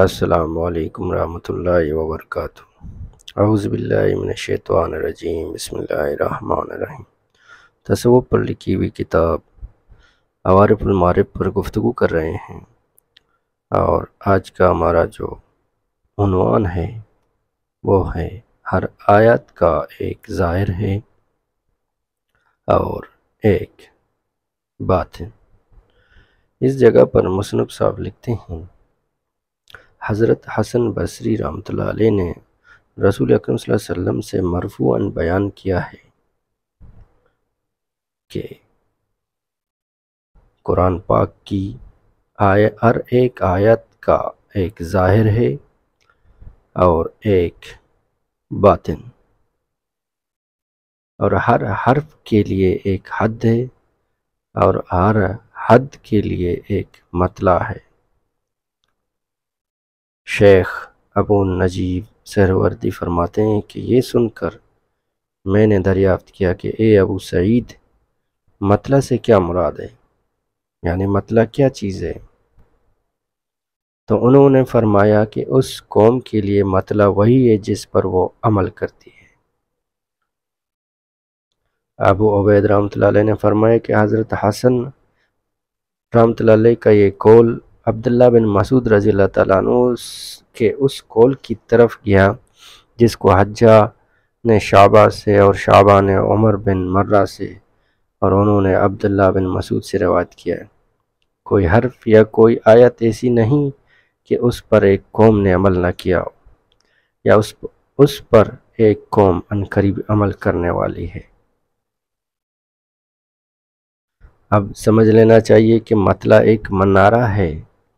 अस्सलाम वालेकुम रहमतुल्लाहि व बसमीम तसव्वुफ़ पर लिखी हुई किताब अवारफ़ुलमारब पर गुफ्तु कर रहे हैं और आज का हमारा जो उनवान है वो है हर आयत का एक ज़ाहिर है और एक बात है इस जगह पर मुसनफ़ साहब लिखते हैं हज़रत हसन बसरी रामत ने रसूल अक्रम सल्लम से मरफूअन बयान किया है कि कुरान पाक की आय हर एक आयत का एक ज़ाहिर है और एक बातिन और हर हर्फ के लिए एक हद है और हर हद के लिए एक मतला है शेख अबू नजीब सरवर्दी फरमाते हैं कि ये सुनकर मैंने दरियाफ्त किया कि ए अबू सईद मतला से क्या मुराद है यानी मतला क्या चीज़ है तो उन्होंने फरमाया कि उस कौम के लिए मतला वही है जिस पर वो अमल करती है अबू अबैद रामत ने फरमाया कि हज़रत हसन रामत का ये कौल अब्दुल्ला बिन मसूद रजी तन के उस कौल की तरफ गया जिसको हज्जा ने शाबा से और शाबा ने उमर बिन मर्रा से और उन्होंने अब्दुल्ला बिन मसूद से रवायत किया है कोई हर्फ या कोई आयत ऐसी नहीं कि उस पर एक कौम ने अमल ना किया हो या उस उस पर एक कौम अनकरीब अमल करने वाली है अब समझ लेना चाहिए कि मतला एक मनारा है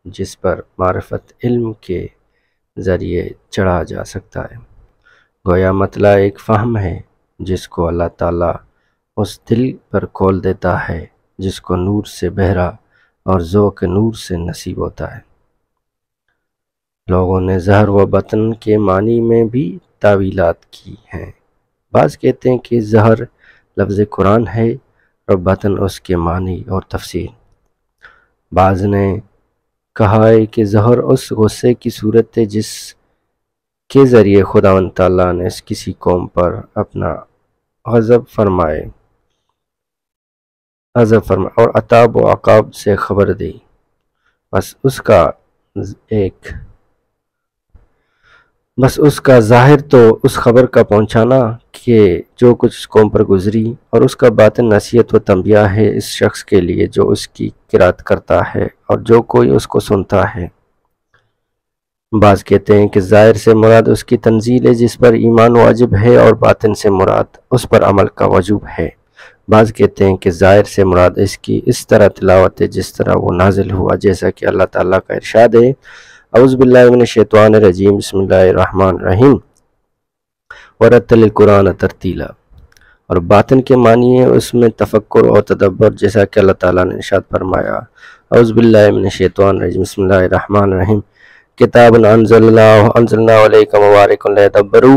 जिस पर मारफत इल्म के ज़रिए चढ़ा जा सकता है गोया मतला एक फ़हम है जिसको अल्लाह ताला उस दिल पर खोल देता है जिसको नूर से बहरा और जो के नूर से नसीब होता है लोगों ने जहर व बतन के मानी में भी तावीलात की हैं बाज़ कहते हैं कि जहर लफ्ज़ कुरान है और बतन उसके मानी और तफसीर बाज़ ने कहा है कि जहर उस गुस्से की सूरत है जिस के ज़रिए खुदा तला ने किसी कौम पर अपना गज़ब फरमाए गज़ब फरमाए और अताब व अकाब से खबर दी बस उसका एक बस उसका ज़ाहिर तो उस खबर का पहुंचाना कि जो कुछ उस कौम पर गुजरी और उसका बात नसीहत व तंबिया है इस शख्स के लिए जो उसकी किरात करता है और जो कोई उसको सुनता है बाज़ कहते हैं कि ज़ाहिर से मुराद उसकी तंजील है जिस पर ईमान वाजिब है और बातिन से मुराद उस पर अमल का वजूब है बाज़ कहते हैं कि ज़ाहिर से मुराद इसकी इस तरह तिलावत है जिस तरह वो नाजिल हुआ जैसा कि अल्लाह ताला का इरशाद है अवज़बिल्लाशैतवानरजीम बसमीम वरतलकुरान तरतीला और बातन के मानिए उसमें तफक्र और तदब्बर जैसा कि अल्लाह ताला ने निशात फरमाया अवज़बिल्लाशैतवानरजीम बसमीम किताब अनजल्लाबारकबरू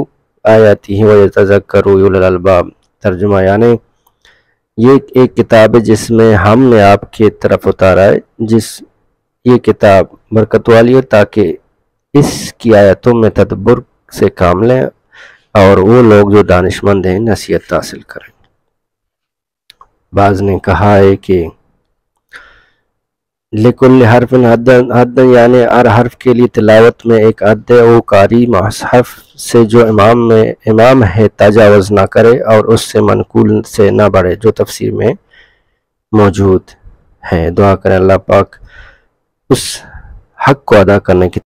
आयाती वज़क्करबाब तर्जुमा यानि ये एक किताब है जिसमें हमने आपके तरफ उतारा है जिस ये किताब बरकत वाली है ताकि इसकी आयतों में तदबुर से काम लें और वो लोग जो दानशमंद हैं नसीहत हासिल करें बाज ने कहा है कि लिकुल हरफन हद यानि हर हर्फ के लिए तिलावत में एक अद है कारी मसहफ से जो इमाम में इमाम है तजावज़ ना करे और उससे मनकूल से ना बढ़े जो तफसीर में मौजूद है दुआ करें अल्लाह पाक उस हक को अदा करने की